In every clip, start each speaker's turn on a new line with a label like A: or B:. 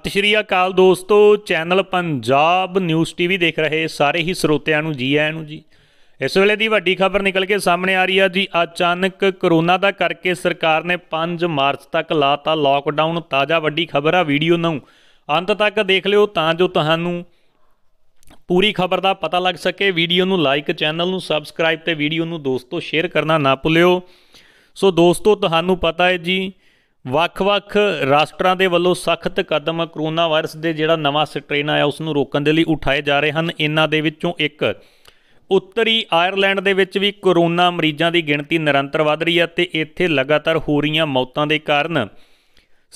A: ਸਤਿ ਸ਼੍ਰੀ ਅਕਾਲ ਦੋਸਤੋ channel Punjab news TV ਦੇਖ ਰਹੇ ਸਾਰੇ ਹੀ ਸਰੋਤਿਆਂ ਨੂੰ ਜੀ ਆਇਆਂ ਨੂੰ ਜੀ ਇਸ ਵੇਲੇ ਦੀ ਵੱਡੀ ਖਬਰ ਨਿਕਲ ਕੇ ਸਾਹਮਣੇ ਆ ਰਹੀ ਆ ਜੀ ਅਚਾਨਕ ਕਰੋਨਾ ਦਾ ਕਰਕੇ ਸਰਕਾਰ ਨੇ 5 ਮਾਰਚ ਤੱਕ ਲਾਤਾ ਲਾਕਡਾਊਨ ਤਾਜ਼ਾ ਵੱਡੀ ਖਬਰ ਆ ਵੀਡੀਓ ਨੂੰ ਅੰਤ ਤੱਕ ਦੇਖ ਲਿਓ ਤਾਂ ਜੋ ਤੁਹਾਨੂੰ ਪੂਰੀ ਖਬਰ ਦਾ ਪਤਾ ਲੱਗ ਸਕੇ ਵੀਡੀਓ ਨੂੰ ਲਾਈਕ ਚੈਨਲ ਨੂੰ ਸਬਸਕ੍ਰਾਈਬ ਤੇ ਵੀਡੀਓ ਨੂੰ ਦੋਸਤੋ ਸ਼ੇਅਰ ਕਰਨਾ ਨਾ ਭੁੱਲਿਓ ਸੋ ਦੋਸਤੋ ਤੁਹਾਨੂੰ ਪਤਾ ਹੈ ਜੀ ਵੱਖ-ਵੱਖ ਰਾਸ਼ਟਰਾਂ ਦੇ ਵੱਲੋਂ ਸਖਤ ਕਦਮ ਕਰੋਨਾ ਵਾਇਰਸ ਦੇ ਜਿਹੜਾ ਨਵਾਂ ਸਟ੍ਰੇਨ ਆਇਆ ਉਸ ਨੂੰ ਰੋਕਣ ਦੇ ਲਈ ਉਠਾਏ ਜਾ ਰਹੇ ਹਨ ਇਹਨਾਂ ਦੇ ਵਿੱਚੋਂ ਇੱਕ ਉੱਤਰੀ ਆਇਰਲੈਂਡ ਦੇ ਵਿੱਚ ਵੀ ਕਰੋਨਾ ਮਰੀਜ਼ਾਂ ਦੀ ਗਿਣਤੀ ਨਿਰੰਤਰ ਵਧ ਰਹੀ ਹੈ ਤੇ ਇੱਥੇ ਲਗਾਤਾਰ ਹੋ ਰਹੀਆਂ ਮੌਤਾਂ ਦੇ ਕਾਰਨ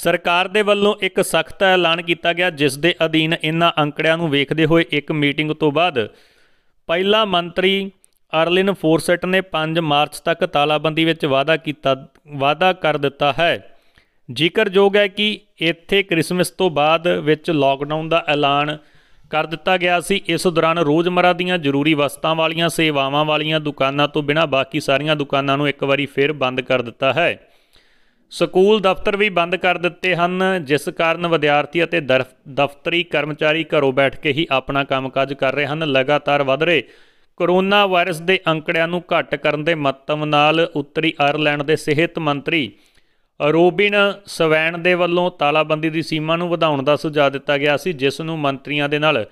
A: ਸਰਕਾਰ ਦੇ ਵੱਲੋਂ ਇੱਕ ਸਖਤ ਐਲਾਨ ਕੀਤਾ ਗਿਆ ਜਿਸ ਦੇ ਅਧੀਨ ਇਹਨਾਂ ਅੰਕੜਿਆਂ ਨੂੰ ਵੇਖਦੇ ਹੋਏ ਇੱਕ ਮੀਟਿੰਗ ਤੋਂ ਬਾਅਦ ਪਹਿਲਾ ਮੰਤਰੀ ਅਰਲਿਨ ਫੋਰਸੈਟ ਨੇ 5 ਮਾਰਚ ਤੱਕ ਤਾਲਾਬੰਦੀ ਵਿੱਚ ਵਾਅਦਾ ਕੀਤਾ ਵਾਅਦਾ ਕਰ ਦਿੱਤਾ ਹੈ ਜ਼ਿਕਰਯੋਗ ਹੈ ਕਿ ਇੱਥੇ 크리스마ਸ ਤੋਂ ਬਾਅਦ ਵਿੱਚ ਲਾਕਡਾਊਨ ਦਾ ਐਲਾਨ ਕਰ ਦਿੱਤਾ ਗਿਆ ਸੀ ਇਸ ਦੌਰਾਨ ਰੋਜ਼ਮਰਾ ਦੀਆਂ ਜ਼ਰੂਰੀ ਵਸਤਾਂ ਵਾਲੀਆਂ ਸੇਵਾਵਾਂ ਵਾਲੀਆਂ ਦੁਕਾਨਾਂ ਤੋਂ ਬਿਨਾਂ ਬਾਕੀ ਸਾਰੀਆਂ ਦੁਕਾਨਾਂ ਨੂੰ ਇੱਕ ਵਾਰੀ ਫਿਰ ਬੰਦ ਕਰ ਦਿੱਤਾ ਹੈ ਸਕੂਲ ਦਫ਼ਤਰ ਵੀ ਬੰਦ ਕਰ ਦਿੱਤੇ ਹਨ ਜਿਸ ਕਾਰਨ ਵਿਦਿਆਰਥੀ ਅਤੇ ਦਫ਼ਤਰੀ ਕਰਮਚਾਰੀ ਘਰੋਂ ਬੈਠ ਕੇ ਹੀ ਆਪਣਾ ਕੰਮਕਾਜ ਕਰ ਰਹੇ ਹਨ ਲਗਾਤਾਰ ਵਧ ਰਹੇ ਕੋਰੋਨਾ ਵਾਇਰਸ ਦੇ ਅੰਕੜਿਆਂ ਨੂੰ ਘਟ ਕਰਨ ਦੇ ਮੱਤਮ ਨਾਲ ਉੱਤਰੀ ਆਇਰਲੈਂਡ ਦੇ ਸਿਹਤ ਮੰਤਰੀ ਰੋਬਿਨ ਸਵੈਣ ਦੇ ਵੱਲੋਂ ਤਾਲਾਬੰਦੀ ਦੀ ਸੀਮਾ ਨੂੰ ਵਧਾਉਣ ਦਾ ਸੁਝਾਅ ਦਿੱਤਾ ਗਿਆ ਸੀ ਜਿਸ ਨੂੰ ਮੰਤਰੀਆਂ ਦੇ ਨਾਲ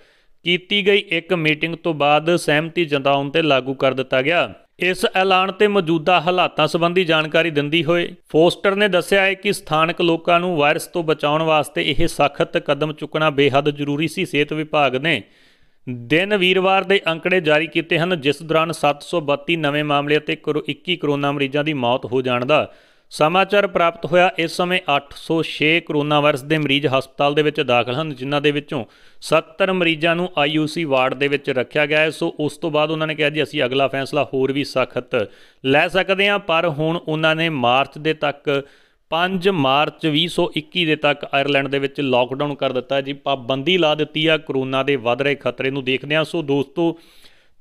A: ਕੀਤੀ ਗਈ ਇੱਕ ਮੀਟਿੰਗ ਤੋਂ ਬਾਅਦ ਸਹਿਮਤੀ ਜਤਾਉਣ ਤੇ ਲਾਗੂ ਕਰ ਦਿੱਤਾ ਗਿਆ ਇਸ ਐਲਾਨ ਤੇ ਮੌਜੂਦਾ ਹਾਲਾਤਾਂ ਸੰਬੰਧੀ ਜਾਣਕਾਰੀ ਦਿੰਦੀ ਹੋਏ ਫੋਸਟਰ ਨੇ ਦੱਸਿਆ ਹੈ ਕਿ ਸਥਾਨਕ ਲੋਕਾਂ ਨੂੰ ਵਾਇਰਸ ਤੋਂ ਬਚਾਉਣ ਵਾਸਤੇ ਇਹ ਸਖਤ ਕਦਮ ਚੁੱਕਣਾ ਬੇਹੱਦ ਜ਼ਰੂਰੀ ਸੀ ਸਿਹਤ ਵਿਭਾਗ ਨੇ ਦਿਨ ਵੀਰਵਾਰ ਦੇ ਅੰਕੜੇ ਜਾਰੀ ਕੀਤੇ ਹਨ ਜਿਸ ਦੌਰਾਨ 732 ਨਵੇਂ ਮਾਮਲੇ ਅਤੇ 21 ਕਰੋਨਾ ਮਰੀਜ਼ਾਂ ਦੀ ਮੌਤ ਹੋ ਜਾਣ ਦਾ ਸਮਾਚਾਰ ਪ੍ਰਾਪਤ ਹੋਇਆ ਇਸ ਸਮੇਂ 806 ਕਰੋਨਾ ਵਾਇਰਸ ਦੇ ਮਰੀਜ਼ ਹਸਪਤਾਲ ਦੇ ਵਿੱਚ ਦਾਖਲ ਹਨ ਜਿਨ੍ਹਾਂ ਦੇ ਵਿੱਚੋਂ 70 ਮਰੀਜ਼ਾਂ ਨੂੰ ਆਈਯੂਸੀ ਵਾਰਡ ਦੇ ਵਿੱਚ ਰੱਖਿਆ ਗਿਆ ਹੈ ਸੋ ਉਸ ਤੋਂ ਬਾਅਦ ਉਹਨਾਂ ਨੇ ਕਿਹਾ ਜੀ ਅਸੀਂ ਅਗਲਾ ਫੈਸਲਾ ਹੋਰ ਵੀ ਸਖਤ ਲੈ ਸਕਦੇ ਹਾਂ ਪਰ ਹੁਣ ਉਹਨਾਂ ਨੇ ਮਾਰਚ ਦੇ ਤੱਕ 5 ਮਾਰਚ 2021 ਦੇ ਤੱਕ ਆਇਰਲੈਂਡ ਦੇ ਵਿੱਚ ਲਾਕਡਾਊਨ ਕਰ ਦਿੱਤਾ ਜੀ ਪਾਬੰਦੀ ਲਾ ਦਿੱਤੀ ਆ ਕਰੋਨਾ ਦੇ ਵੱਧ ਰਹੇ ਖਤਰੇ ਨੂੰ ਦੇਖਦੇ ਹਾਂ ਸੋ ਦੋਸਤੋ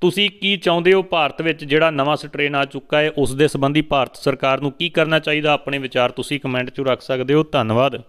A: ਤੁਸੀਂ ਕੀ ਚਾਹੁੰਦੇ ਹੋ ਭਾਰਤ ਵਿੱਚ ਜਿਹੜਾ ਨਵਾਂ ਸਟ੍ਰੇਨ ਆ ਚੁੱਕਾ ਹੈ ਉਸ ਦੇ ਸੰਬੰਧੀ ਭਾਰਤ ਸਰਕਾਰ ਨੂੰ ਕੀ ਕਰਨਾ ਚਾਹੀਦਾ ਆਪਣੇ ਵਿਚਾਰ ਤੁਸੀਂ ਕਮੈਂਟ 'ਚ ਰੱਖ ਸਕਦੇ ਹੋ ਧੰਨਵਾਦ